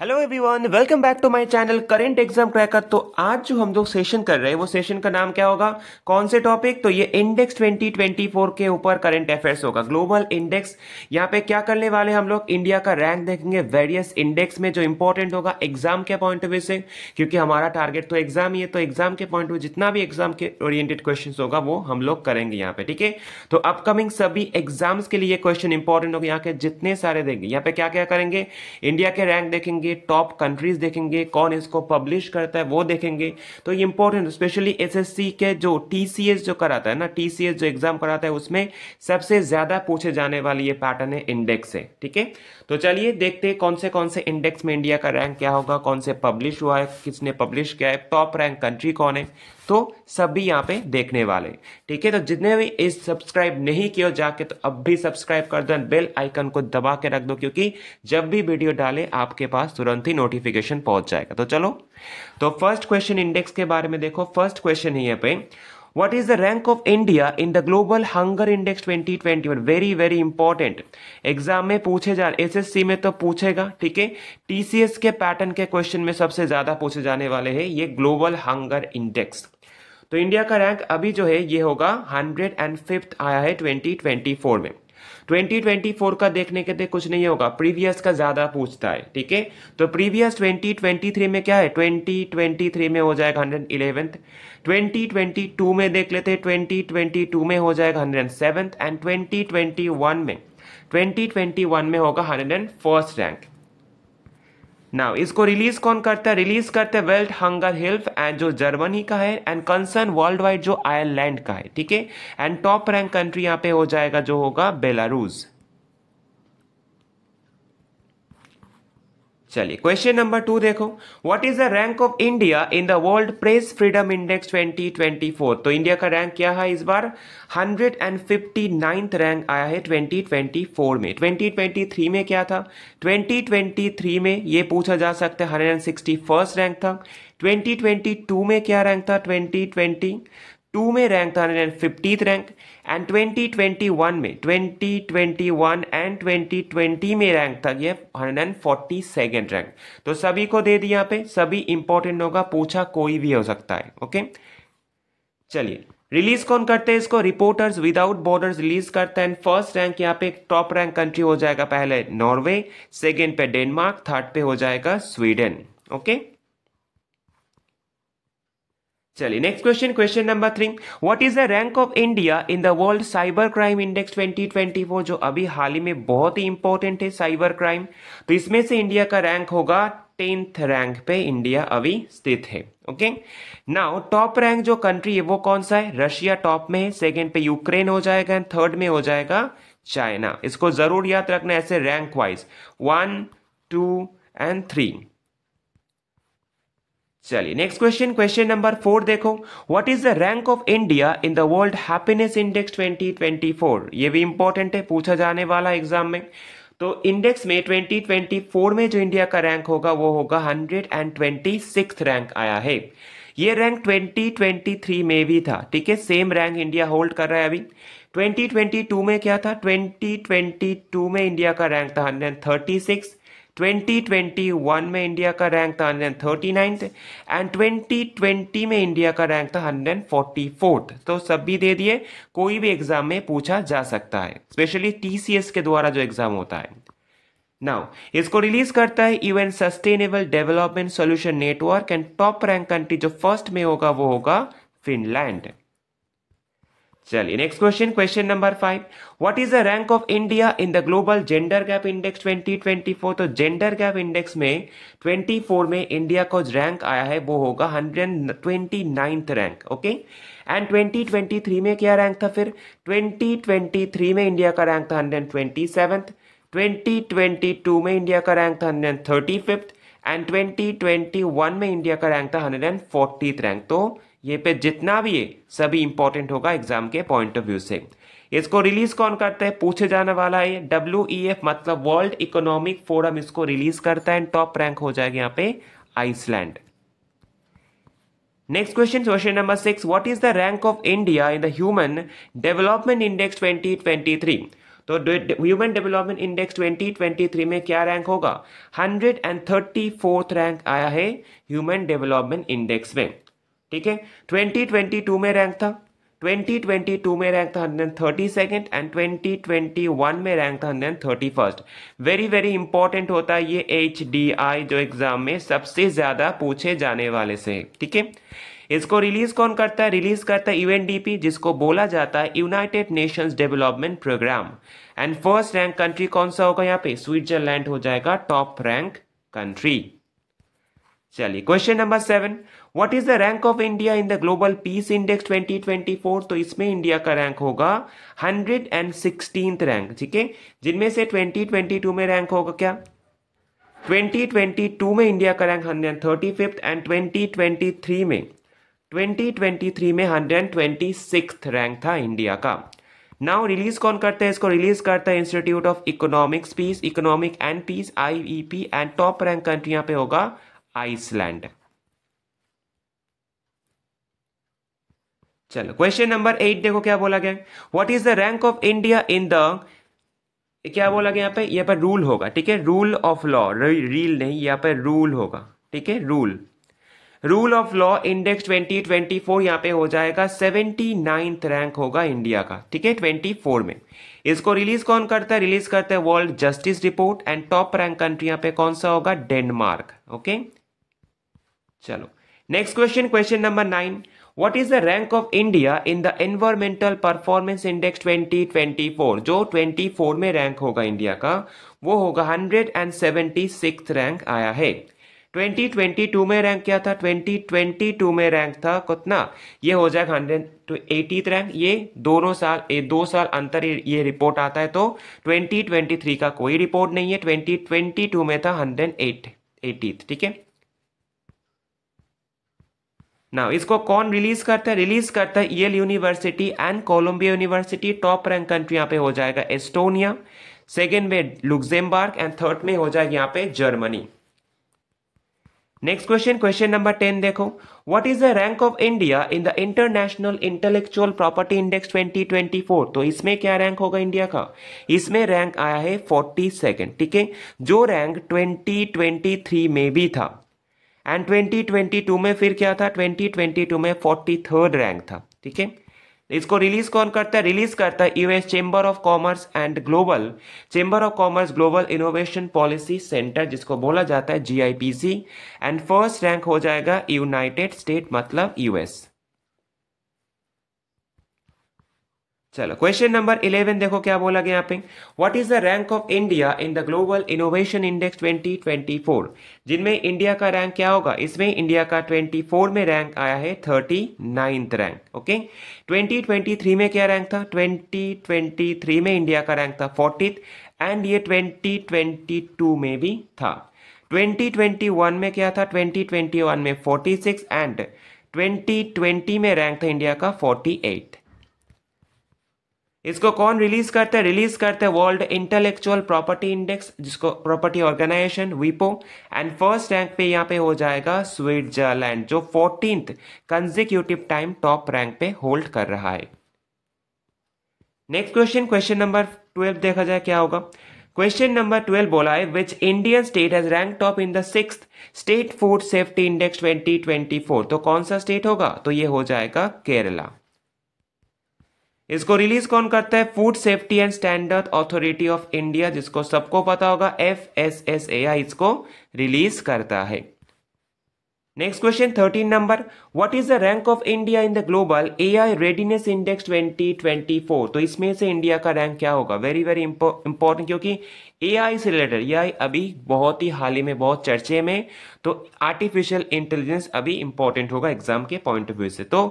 Hello everyone welcome back to my channel current exam cracker तो आज जो हम लोग सेशन कर रहे हैं वो सेशन का नाम क्या होगा कौन से टॉपिक तो ये इंडेक्स 2024 के ऊपर करंट अफेयर्स होगा ग्लोबल इंडेक्स यहाँ पे क्या करने वाले हम लोग इंडिया का रैंक देखेंगे वेरियस इंडेक्स में जो इंपॉर्टेंट होगा एग्जाम के पॉइंट ऑफ व्यू से क्योंकि हमारा टारगेट तो एग्जाम ही है तो एग्जाम के पॉइंट ऑफ व्यू जितना भी एग्जाम के ओरिएंटेड क्वेश्चन होगा वो हम लोग करेंगे यहाँ पे ठीक है तो अपकमिंग सभी एग्जाम्स के लिए क्वेश्चन इंपॉर्टेंट होगा यहाँ के जितने सारे देंगे यहाँ पे क्या क्या करेंगे इंडिया के रैंक देखेंगे देखेंगे टॉप कंट्रीज देखेंगे कौन इसको पब्लिश करता है वो देखेंगे तो ये इंपॉर्टेंट स्पेशली एसएससी के जो टीसीएस जो कराता है ना टीसीएस जो एग्जाम कराता है उसमें सबसे ज़्यादा पूछे जाने वाली ये पैटर्न है इंडेक्स है ठीक है तो चलिए देखते हैं कौन से कौन से इंडेक्स में इंडिया का रैंक क्या होगा कौन से पब्लिश हुआ है किसने पब्लिश किया है टॉप रैंक कंट्री कौन है तो सभी यहाँ पे देखने वाले ठीक है तो जितने भी इस सब्सक्राइब नहीं किया जाके तो अब भी सब्सक्राइब कर दो बेल आइकन को दबा के रख दो क्योंकि जब भी वीडियो डाले आपके पास तुरंत ही नोटिफिकेशन पहुंच जाएगा तो चलो तो फर्स्ट क्वेश्चन इंडेक्स के बारे में देखो फर्स्ट क्वेश्चन है यहाँ पे what is the rank of india in the global twenty index 2021 very very important exam में पूछे जा सी में तो पूछेगा ठीक है टीसीएस के पैटर्न के क्वेश्चन में सबसे ज्यादा पूछे जाने वाले हैं ये ग्लोबल हंगर इंडेक्स तो इंडिया का रैंक अभी जो है ये होगा हंड्रेड एंड फिफ्थ आया है ट्वेंटी ट्वेंटी फोर में 2024 का देखने के लिए कुछ नहीं होगा प्रीवियस का ज़्यादा पूछता है ठीक है तो प्रीवियस 2023 में क्या है 2023 में हो जाएगा हंड्रेड इलेवेंथ ट्वेंटी में देख लेते हैं टू में हो जाएगा हंड्रेड सेवेंथ एंड वन में वन में होगा hundred and first rank now इसको रिलीज कौन करता है रिलीज करते हैं वेल्ट हंगर हेल्प एंड जो जर्मनी का है एंड कंसर्न वर्ल्ड वाइड जो आयरलैंड का है ठीक है एंड टॉप रैंक कंट्री यहाँ पे हो जाएगा जो होगा बेलारूस चलिए क्वेश्चन नंबर टू देखो what is the rank of India in the world press freedom index 2024 तो इंडिया का रैंक क्या है इस बार 159th रैंक आया है 2024 में 2023 में क्या था 2023 में ये पूछा जा सकता है हंड्रेड रैंक था 2022 में क्या रैंक था 2020 टू में रैंक था hundred and fiftieth rank and twenty twenty one में twenty twenty one and twenty twenty में रैंक था ये hundred and forty second rank तो सभी को दे दिया यहाँ पे सभी इंपॉर्टेंट होगा पूछा कोई भी हो सकता है ओके चलिए रिलीज कौन करते हैं इसको रिपोर्टर्स विदाउट बॉर्डर्स रिलीज करते हैं फर्स्ट रैंक यहाँ पे टॉप रैंक कंट्री हो जाएगा पहले नॉर्वे सेकेंड पे डेनमार्क थर्ड पे हो जाएगा स्वीडन ओके okay? चलिए next question question number three what is the rank of India in the world cyber crime index 2024 जो अभी हाल ही में बहुत ही इंपॉर्टेंट है साइबर क्राइम तो इसमें से इंडिया का रैंक होगा टेंथ रैंक पे इंडिया अभी स्थित है ओके नाउ टॉप रैंक जो कंट्री है वो कौन सा है रशिया टॉप में है सेकेंड पे यूक्रेन हो जाएगा एंड थर्ड में हो जाएगा चाइना इसको जरूर याद रखना ऐसे rank wise one two and three चलिए next question question number four देखो what is the rank of India in the world happiness index 2024 ये भी इंपॉर्टेंट है पूछा जाने वाला एग्जाम में तो इंडेक्स में 2024 में जो इंडिया का रैंक होगा वो होगा सिक्स रैंक आया है ये रैंक 2023 में भी था ठीक है सेम रैंक इंडिया होल्ड कर रहा है अभी 2022 में क्या था 2022 में इंडिया का रैंक था हंड्रेड 2021 में इंडिया का रैंक था हंड्रेड थर्टी नाइन्थ एंड 2020 में इंडिया का रैंक था हंड्रेड फोर्टी फोर्थ तो दे दिए कोई भी एग्जाम में पूछा जा सकता है स्पेशली टी के द्वारा जो एग्जाम होता है नाउ इसको रिलीज करता है UN sustainable development solution network and top rank country जो फर्स्ट में होगा वो होगा फिनलैंड चलिए next question question number five what is the rank of India in the global gender gap index 2024 तो जेंडर गैप इंडेक्स में 24 में India को रैंक आया है वो होगा हंड्रेड रैंक ओके एंड 2023 में क्या रैंक था फिर 2023 में इंडिया का रैंक था हंड्रेड ट्वेंटी में इंडिया का रैंक था हंड्रेड एंड ट्वेंटी में इंडिया का रैंक था हंड्रेड रैंक तो ये पे जितना भी है सभी इंपॉर्टेंट होगा एग्जाम के पॉइंट ऑफ व्यू से इसको रिलीज कौन करता है पूछे जाने वाला है डब्ल्यू ई एफ मतलब वर्ल्ड इकोनॉमिक फोरम इसको रिलीज करता है टॉप रैंक हो जाएगा यहाँ पे Iceland next question question number six what is the rank of India in the human development index 2023 तो ह्यूमन डेवलपमेंट इंडेक्स 2023 में क्या रैंक होगा फोर्थ रैंक आया है ह्यूमन डेवलपमेंट इंडेक्स में ठीक है 2022 में रैंक था 2022 में रैंक था हंड्रेड थर्टी सेकेंड एंड 2021 में रैंक था hundred thirty first very very important होता है ये एच जो एग्जाम में सबसे ज़्यादा पूछे जाने वाले से ठीक है इसको रिलीज कौन करता है रिलीज करता है यूएनडीपी जिसको बोला जाता है United Nations development program and first rank country कौन सा होगा यहाँ पे स्विट्जरलैंड हो जाएगा टॉप रैंक कंट्री चलिए question number seven what is the rank of India in the global peace index 2024 तो इसमें इंडिया का रैंक होगा हंड्रेड एंड सिक्सटीन रैंक ठीक है जिनमें से 2022 में रैंक होगा क्या 2022 में इंडिया का rank hundred thirty fifth and 2023 में 2023 में हंड्रेड ट्वेंटी सिक्स रैंक था इंडिया का नाउ रिलीज कौन करते हैं इसको रिलीज करता है institute of economics peace economic and peace IEP and top rank country यहाँ पे होगा आइसलैंड चलो क्वेश्चन नंबर एट देखो क्या बोला गया what is the rank of India in the क्या बोला गया यहाँ पे यहाँ पर रूल होगा ठीक है रूल ऑफ लॉ रील नहीं यहाँ पर रूल होगा ठीक है rule rule of law index 2024 यहाँ पे हो जाएगा सेवेंटी नाइन्थ रैंक होगा इंडिया का ठीक है 24 में इसको रिलीज कौन करता है रिलीज करता है world justice report and top rank country यहाँ पे कौन सा होगा डेनमार्क ओके चलो next question question number nine what is the rank of India in the environmental performance index 2024 जो 24 में रैंक होगा इंडिया का वो होगा hundred and seventy six rank आया है 2022 में रैंक क्या था 2022 में रैंक था कितना ये हो जाएगा हंड्रेड तो एटीथ रैंक ये दोनों साल ये दो साल अंतर ये रिपोर्ट आता है तो 2023 का कोई रिपोर्ट नहीं है 2022 में था हंड्रेड एट एटीथ ठीक है ना इसको कौन रिलीज करता है रिलीज करता है Yale university and Columbia university top rank country यहाँ पे हो जाएगा एस्टोनिया सेकेंड में लुक्जेमबर्ग एंड थर्ड में हो जाएगा यहाँ पे Germany next question question number ten देखो what is the rank of India in the international intellectual property index 2024 तो इसमें क्या रैंक होगा इंडिया का इसमें रैंक आया है फोर्टी सेकेंड ठीक है जो रैंक 2023 में भी था एंड 2022 में फिर क्या था 2022 में थर्ड रैंक था ठीक है इसको रिलीज कौन करता है रिलीज करता है US chamber of commerce and global chamber of commerce global innovation policy center जिसको बोला जाता है जीआईपीसी एंड फर्स्ट रैंक हो जाएगा यूनाइटेड स्टेट मतलब यूएस चलो क्वेश्चन नंबर इलेवन देखो क्या बोला गया पे what is the rank of India in the global innovation index 2024 जिनमें इंडिया का रैंक क्या होगा इसमें इंडिया का 24 में रैंक आया है थर्टी नाइन्थ रैंक ओके 2023 में क्या रैंक था 2023 में इंडिया का रैंक था फोर्टी एंड ये 2022 में भी था 2021 में क्या था 2021 में 46 एंड 2020 में रैंक था इंडिया का 48 इसको कौन रिलीज करता है रिलीज करते हैं वर्ल्ड इंटेलेक्चुअल प्रॉपर्टी इंडेक्स जिसको प्रॉपर्टी ऑर्गेनाइजेशन वीपो एंड फर्स्ट रैंक पे यहाँ पे हो जाएगा स्विट्जरलैंड जो fourteenth consecutive time top rank पे होल्ड कर रहा है next question question number twelve देखा जाए क्या होगा क्वेश्चन नंबर ट्वेल्व बोला है which Indian state has rank top in the six state food safety index 2024 तो कौन सा स्टेट होगा तो ये हो जाएगा केरला इसको रिलीज कौन करता है food safety and standard authority of India जिसको सबको पता होगा F S S A I इसको रिलीज करता है Next question 13 number What is the rank of India in the global AI readiness index 2024 तो इसमें से इंडिया का रैंक क्या होगा वेरी वेरी इंपॉर्टेंट क्योंकि AI से रिलेटेड AI अभी बहुत ही हाल ही में बहुत चर्चे में तो आर्टिफिशियल इंटेलिजेंस अभी इंपॉर्टेंट होगा एग्जाम के पॉइंट ऑफ व्यू से तो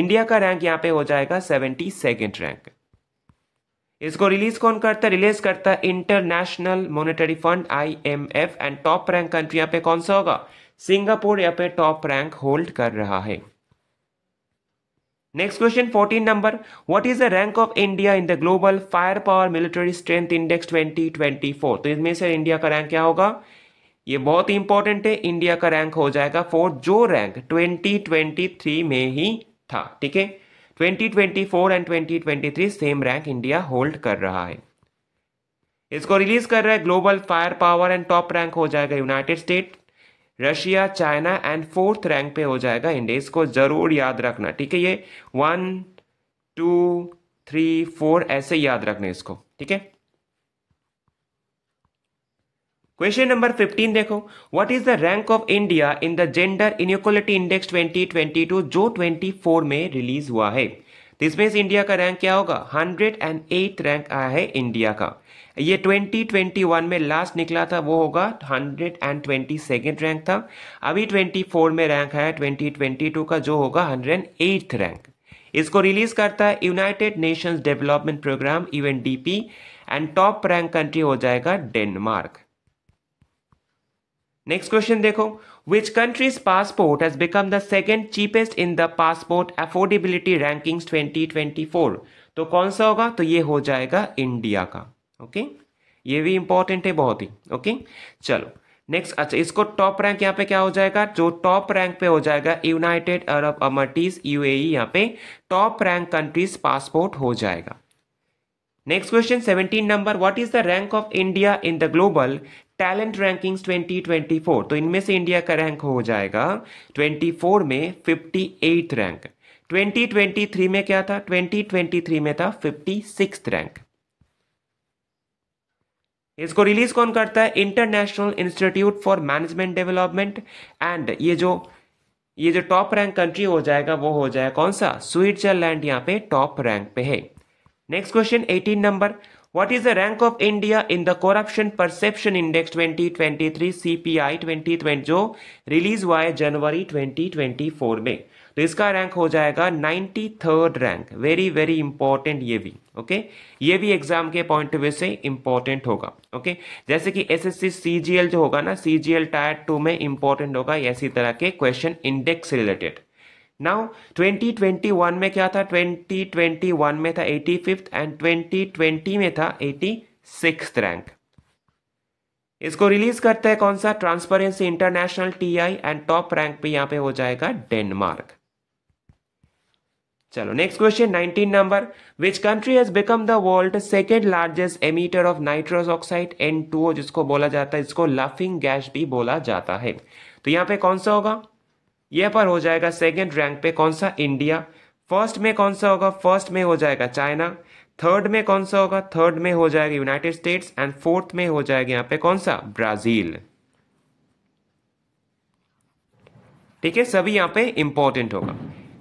इंडिया का रैंक यहाँ पे हो जाएगा सेवेंटी सेकेंड रैंक इसको रिलीज कौन करता है रिलीज करता है international monetary fund IMF and top rank country यहाँ पे कौन सा होगा सिंगापुर यहाँ पे टॉप रैंक होल्ड कर रहा है next question 14 number what is the rank of India in the global fire power military strength index 2024 तो इसमें से इंडिया का रैंक क्या होगा ये बहुत ही इंपॉर्टेंट है इंडिया का रैंक हो जाएगा फोर जो रैंक 2023 में ही था ठीक है 2024 एंड 2023 सेम रैंक इंडिया होल्ड कर रहा है इसको रिलीज कर रहा है global fire power and top rank हो जाएगा United State Russia China and fourth rank पे हो जाएगा इंडिया इसको ज़रूर याद रखना ठीक है ये वन टू थ्री फोर ऐसे याद रखना इसको ठीक है क्वेश्चन नंबर 15 देखो what is the rank of India in the gender inequality index 2022 जो 24 में रिलीज हुआ है इसमें इंडिया का रैंक क्या होगा हंड्रेड एंड एट रैंक आया है इंडिया का ये 2021 में लास्ट निकला था वो होगा hundred and twenty second rank था अभी 24 में रैंक है 2022 का जो होगा हंड्रेड एंड एट्थ रैंक इसको रिलीज करता है United Nations development program UNDP and top rank country हो जाएगा डेनमार्क नेक्स्ट क्वेश्चन देखो which country's passport has become the second cheapest in the passport affordability rankings 2024 तो कौन सा होगा तो ये हो जाएगा इंडिया का ओके ये भी इंपॉर्टेंट है बहुत ही ओके चलो नेक्स्ट अच्छा इसको टॉप रैंक यहाँ पे क्या हो जाएगा जो टॉप रैंक पे हो जाएगा यूनाइटेड अरब यू यूएई यहाँ पे टॉप रैंक कंट्रीज पासपोर्ट हो जाएगा next question 17 number what is the rank of India in the global talent rankings 2024 तो इनमें से इंडिया का रैंक हो जाएगा 24 में 58 रैंक 2023 में क्या था 2023 में था 56 रैंक इसको रिलीज कौन करता है international institute for management development and ये जो ये जो टॉप रैंक कंट्री हो जाएगा वो हो जाएगा कौन सा स्विट्जरलैंड यहाँ पे टॉप रैंक पे है next question 18 number What is the rank of India in the Corruption Perception Index 2023 CPI 2020 जो रिलीज हुआ है जनवरी 2024 में तो इसका रैंक हो जाएगा ninety third rank very very important ये भी ओके ये भी एग्जाम के पॉइंट ऑफ व्यू से इंपॉर्टेंट होगा ओके जैसे कि एसएससी सीजीएल जो होगा ना सीजीएल टायर टू में इंपॉर्टेंट होगा इसी तरह के क्वेश्चन इंडेक्स रिलेटेड नाउ 2021 में क्या था 2021 में था एटी फिफ्थ एंड 2020 में था एटी सिक्स रैंक इसको रिलीज करते हैं कौन सा transparency international TI and top rank पे यहां पे हो जाएगा डेनमार्क चलो next question 19 number which country has become the world second largest emitter of nitrous oxide N जिसको बोला जाता है इसको लाफिंग गैस भी बोला जाता है तो यहां पे कौन सा होगा यह पर हो जाएगा सेकेंड रैंक पे कौन सा इंडिया फर्स्ट में कौन सा होगा फर्स्ट में हो जाएगा चाइना थर्ड में कौन सा होगा थर्ड में हो जाएगा यूनाइटेड स्टेट्स एंड फोर्थ में हो जाएगा यहाँ पे कौन सा ब्राज़ील ठीक है सभी यहाँ पे इंपॉर्टेंट होगा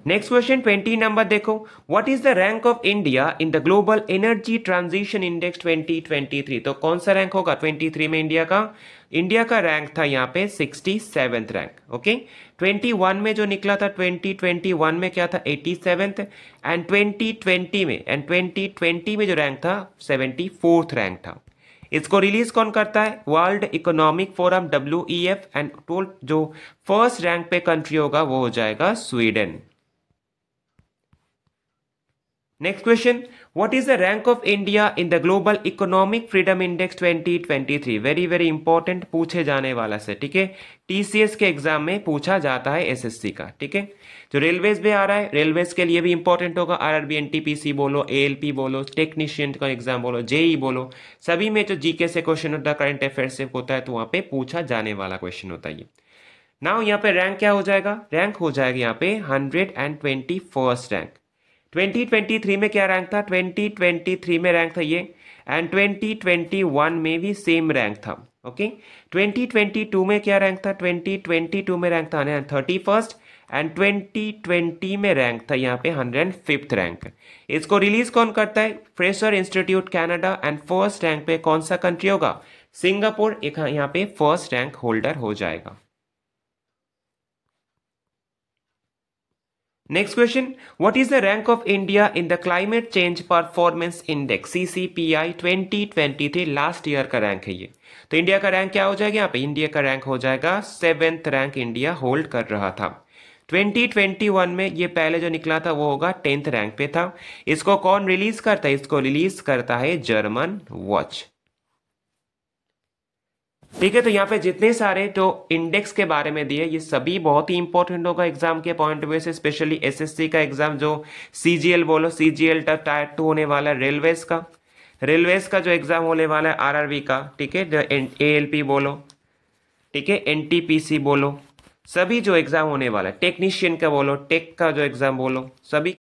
नेक्स्ट क्वेश्चन ट्वेंटी नंबर देखो what is the rank of India in the global energy transition index 2023 तो कौन सा रैंक होगा 23 में इंडिया का इंडिया का रैंक था यहाँ पे सिक्सटी सेवेंथ रैंक ओके 21 में जो निकला था 2021 में क्या था एटी सेवेंथ एंड 2020 में एंड 2020 में जो रैंक था सेवेंटी फोर्थ रैंक था इसको रिलीज कौन करता है world economic forum W and टोल जो फर्स्ट रैंक पे कंट्री होगा वो हो जाएगा Sweden next question what is the rank of India in the global economic freedom index 2023? Very very important पूछे जाने वाला से ठीक है टीसीएस के एग्जाम में पूछा जाता है एसएससी का ठीक है जो रेलवेज भी आ रहा है रेलवेज के लिए भी इंपॉर्टेंट होगा आरआरबी एनटीपीसी बोलो एएलपी बोलो टेक्नीशियन का एग्जाम बोलो जेई e e बोलो सभी में जो जीके से क्वेश्चन होता है करंट अफेयर से होता है तो वहां पे पूछा जाने वाला क्वेश्चन होता है ये नाउ यहाँ पे रैंक क्या हो जाएगा रैंक हो जाएगा यहाँ पे hundred and twenty first rank 2023 में क्या रैंक था 2023 में रैंक था ये एंड 2021 में भी सेम रैंक था ओके okay? 2022 में क्या रैंक था 2022 में रैंक था थर्टी फर्स्ट एंड 2020 में रैंक था यहाँ पे हंड्रेड फिफ्थ रैंक इसको रिलीज कौन करता है Fraser institute Canada and first rank पे कौन सा कंट्री होगा सिंगापुर हाँ, यहाँ पे फर्स्ट रैंक होल्डर हो जाएगा Next question. What is the rank of India in the Climate Change Performance Index CCPI 2023 last year का रैंक है ये तो इंडिया का रैंक क्या हो जाएगा यहाँ पे इंडिया का रैंक हो जाएगा सेवेंथ रैंक इंडिया होल्ड कर रहा था 2021 में ये पहले जो निकला था वो होगा टेंथ रैंक पे था इसको कौन रिलीज करता है इसको रिलीज करता है जर्मन वॉच ठीक है तो यहाँ पे जितने सारे जो तो इंडेक्स के बारे में दिए ये सभी बहुत ही इंपॉर्टेंट होगा एग्जाम के पॉइंट ऑफ व्यू से स्पेशली एसएससी का एग्जाम जो सीजीएल बोलो सीजीएल टफ टायर टू होने वाला है रेलवेज का रेलवेज का जो एग्जाम होने वाला है आरआरबी का ठीक है ए बोलो ठीक है एन बोलो सभी जो एग्जाम होने वाला है टेक्नीशियन का बोलो टेक का जो एग्जाम बोलो सभी